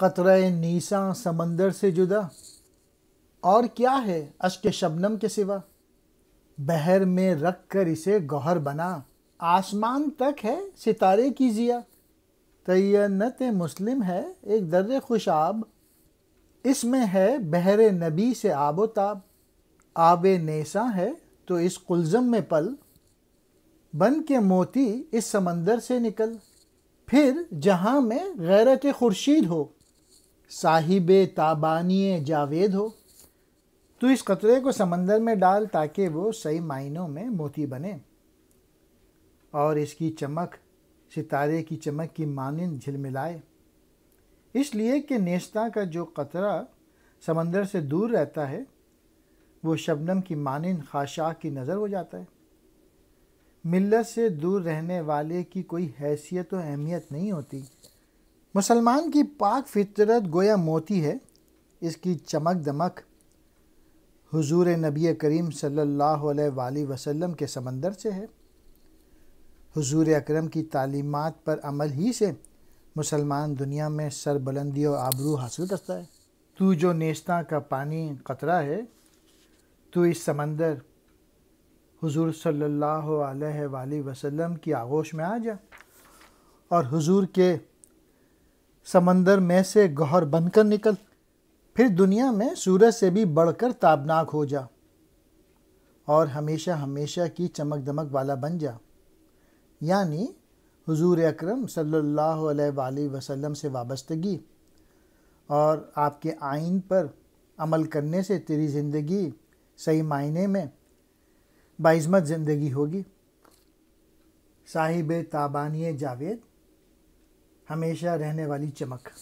कतरा नीसा समंदर से जुदा और क्या है अश्क शबनम के सिवा बहर में रख कर इसे गौहर बना आसमान तक है सितारे की जिया तयनत मुस्लिम है एक दर्र खुशाब इसमें है बहर नबी से आबो ताब आब नेसा है तो इस कुलज़म में पल बन के मोती इस समंदर से निकल फिर जहाँ में गैरत खुर्शीद हो साहिब ताबानी जावेद हो तो इस कतरे को समंदर में डाल ताकि वो सही मायनों में मोती बने और इसकी चमक सितारे की चमक की मानंद झिलमिलाए इसलिए कि नेस्ता का जो कतरा समंदर से दूर रहता है वो शबनम की मानंद खाशा की नज़र हो जाता है मिल्लत से दूर रहने वाले की कोई हैसियत और अहमियत नहीं होती मुसलमान की पाक फितरत गोया मोती है इसकी चमक दमक हुजूर नबी करीम सल्लल्लाहु अलैहि वसल्लम के समंदर से है हुजूर अकरम की तालीमात पर अमल ही से मुसलमान दुनिया में सरबुलंदी और आबरू हासिल करता है तू जो नेस्ता का पानी कतरा है तो इस समंदर हुजूर सल्लल्लाहु अलैहि वसल्लम की आगोश में आ जा और हुजूर के समंदर में से गहर बनकर निकल फिर दुनिया में सूरज से भी बढ़कर ताबनाक हो जा और हमेशा हमेशा की चमक दमक वाला बन जा यानी हुजूर अकरम सल्लल्लाहु अलैहि वसल्लम से वाबस्तगी और आपके आइन पर अमल करने से तेरी ज़िंदगी सही मायने में बाइजमत ज़िंदगी होगी साहिब ताबानी जावेद हमेशा रहने वाली चमक